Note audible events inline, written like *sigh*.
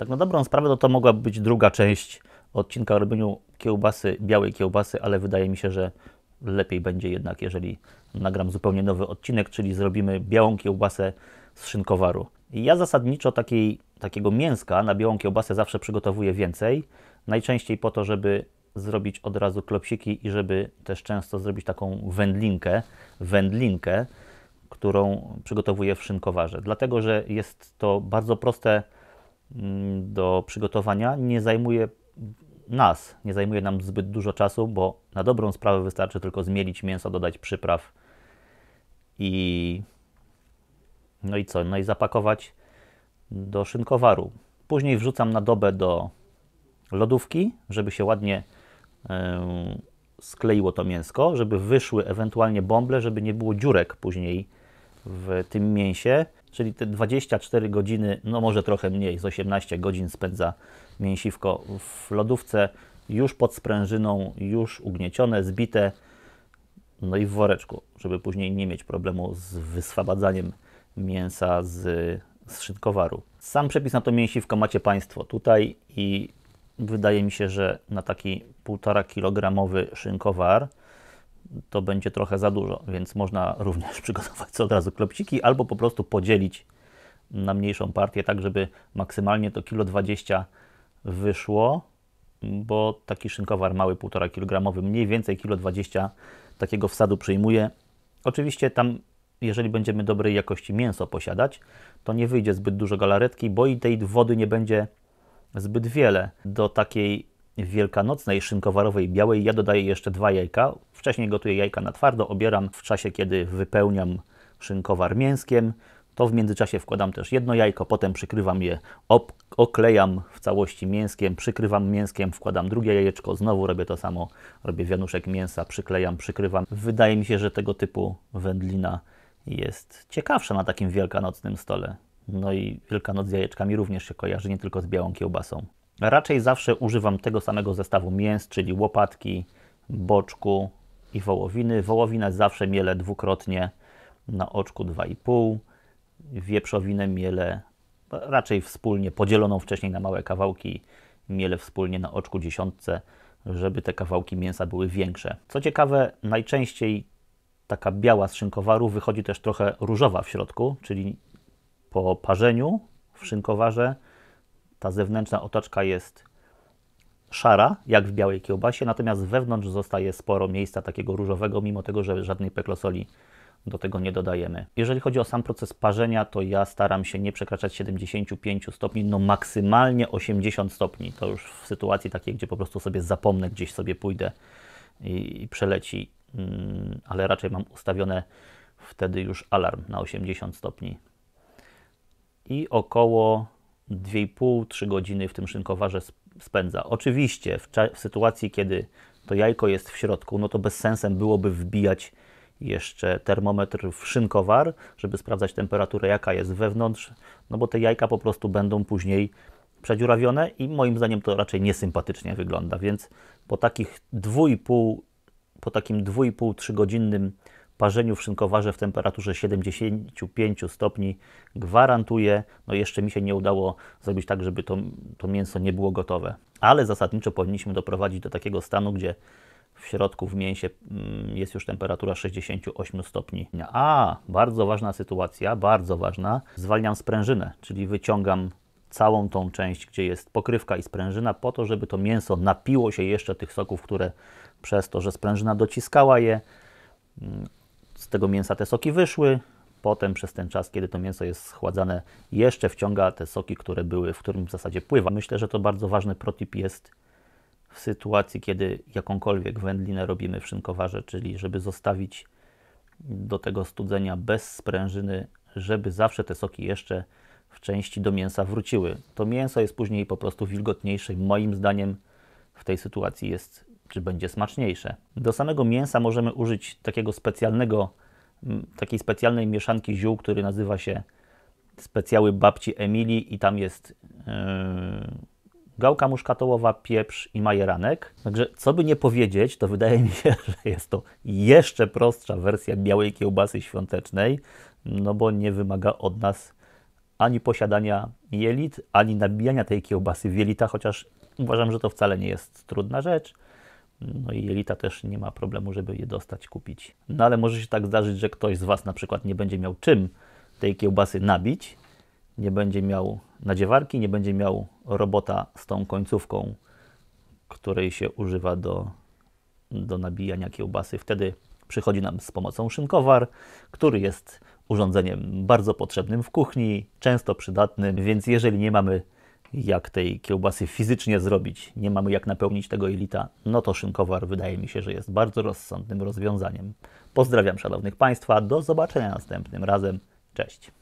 Tak na dobrą sprawę no to, to mogłaby być druga część odcinka o robieniu kiełbasy, białej kiełbasy, ale wydaje mi się, że lepiej będzie jednak, jeżeli nagram zupełnie nowy odcinek, czyli zrobimy białą kiełbasę z szynkowaru. Ja zasadniczo takiej, takiego mięska na białą kiełbasę zawsze przygotowuję więcej, najczęściej po to, żeby zrobić od razu klopsiki i żeby też często zrobić taką wędlinkę, wędlinkę, którą przygotowuję w szynkowarze. Dlatego, że jest to bardzo proste Mm, do przygotowania nie zajmuje nas, nie zajmuje nam zbyt dużo czasu, bo na dobrą sprawę wystarczy tylko zmielić mięso, dodać przypraw i no i co, no i zapakować do szynkowaru. Później wrzucam na dobę do lodówki, żeby się ładnie yy, skleiło to mięsko, żeby wyszły ewentualnie bąble, żeby nie było dziurek później w tym mięsie czyli te 24 godziny, no może trochę mniej, z 18 godzin spędza mięsiwko w lodówce, już pod sprężyną, już ugniecione, zbite, no i w woreczku, żeby później nie mieć problemu z wyswabadzaniem mięsa z, z szynkowaru. Sam przepis na to mięsiwko macie Państwo tutaj i wydaje mi się, że na taki 1,5 kg szynkowar to będzie trochę za dużo, więc można również *laughs* przygotować co od razu klopciki albo po prostu podzielić na mniejszą partię, tak żeby maksymalnie to kilo 20 wyszło, bo taki szynkowar mały 1,5 kg, mniej więcej kilo 20 takiego wsadu przyjmuje. Oczywiście tam jeżeli będziemy dobrej jakości mięso posiadać, to nie wyjdzie zbyt dużo galaretki, bo i tej wody nie będzie zbyt wiele do takiej wielkanocnej szynkowarowej białej ja dodaję jeszcze dwa jajka. Wcześniej gotuję jajka na twardo, obieram w czasie, kiedy wypełniam szynkowar mięskiem. To w międzyczasie wkładam też jedno jajko, potem przykrywam je, oklejam w całości mięskiem, przykrywam mięskiem, wkładam drugie jajeczko, znowu robię to samo, robię wianuszek mięsa, przyklejam, przykrywam. Wydaje mi się, że tego typu wędlina jest ciekawsza na takim wielkanocnym stole. No i Wielkanoc z jajeczkami również się kojarzy, nie tylko z białą kiełbasą. Raczej zawsze używam tego samego zestawu mięs, czyli łopatki, boczku i wołowiny. Wołowinę zawsze mielę dwukrotnie na oczku 2,5. Wieprzowinę mielę raczej wspólnie, podzieloną wcześniej na małe kawałki, mielę wspólnie na oczku dziesiątce, żeby te kawałki mięsa były większe. Co ciekawe, najczęściej taka biała z szynkowaru wychodzi też trochę różowa w środku, czyli po parzeniu w szynkowarze ta zewnętrzna otoczka jest szara, jak w białej kiełbasie, natomiast wewnątrz zostaje sporo miejsca takiego różowego, mimo tego, że żadnej peklosoli do tego nie dodajemy. Jeżeli chodzi o sam proces parzenia, to ja staram się nie przekraczać 75 stopni, no maksymalnie 80 stopni. To już w sytuacji takiej, gdzie po prostu sobie zapomnę, gdzieś sobie pójdę i, i przeleci, mm, ale raczej mam ustawione wtedy już alarm na 80 stopni. I około 2,5-3 godziny w tym szynkowarze spędza. Oczywiście w, w, sytuacji, kiedy to jajko jest w środku, no to bez sensem byłoby wbijać jeszcze termometr w szynkowar, żeby sprawdzać temperaturę, jaka jest wewnątrz, no bo te jajka po prostu będą później przedziurawione i moim zdaniem to raczej niesympatycznie wygląda, więc po takich 2,5, po takim 2,5-3 godzinnym parzeniu w szynkowarze w temperaturze 75 stopni gwarantuje. No jeszcze mi się nie udało zrobić tak, żeby to, to mięso nie było gotowe. Ale zasadniczo powinniśmy doprowadzić do takiego stanu, gdzie w środku w mięsie mm, jest już temperatura 68 stopni. A, bardzo ważna sytuacja, bardzo ważna. Zwalniam sprężynę, czyli wyciągam całą tą część, gdzie jest pokrywka i sprężyna, po to, żeby to mięso napiło się jeszcze tych soków, które przez to, że sprężyna dociskała je, mm, z tego mięsa te soki wyszły, potem przez ten czas, kiedy to mięso jest schładzane, jeszcze wciąga te soki, które były, w którym w zasadzie pływa. Myślę, że to bardzo ważny protip jest w sytuacji, kiedy jakąkolwiek wędlinę robimy w szynkowarze, czyli żeby zostawić do tego studzenia bez sprężyny, żeby zawsze te soki jeszcze w części do mięsa wróciły. To mięso jest później po prostu wilgotniejsze. Moim zdaniem w tej sytuacji jest czy będzie smaczniejsze. Do samego mięsa możemy użyć takiego specjalnego, takiej specjalnej mieszanki ziół, który nazywa się specjały babci Emilii i tam jest yy, gałka muszkatołowa, pieprz i majeranek. Także co by nie powiedzieć, to wydaje mi się, *laughs* że jest to jeszcze prostsza wersja białej kiełbasy świątecznej, no bo nie wymaga od nas ani posiadania jelit, ani nabijania tej kiełbasy w jelita, chociaż uważam, że to wcale nie jest trudna rzecz. No i elita też nie ma problemu, żeby je dostać, kupić. No ale może się tak zdarzyć, że ktoś z Was na przykład nie będzie miał czym tej kiełbasy nabić, nie będzie miał nadziewarki, nie będzie miał robota z tą końcówką, której się używa do, do nabijania kiełbasy. Wtedy przychodzi nam z pomocą szynkowar, który jest urządzeniem bardzo potrzebnym w kuchni, często przydatnym, więc jeżeli nie mamy jak tej kiełbasy fizycznie zrobić, nie mamy jak napełnić tego elita, no to szynkowar wydaje mi się, że jest bardzo rozsądnym rozwiązaniem. Pozdrawiam szanownych Państwa, do zobaczenia następnym razem, cześć.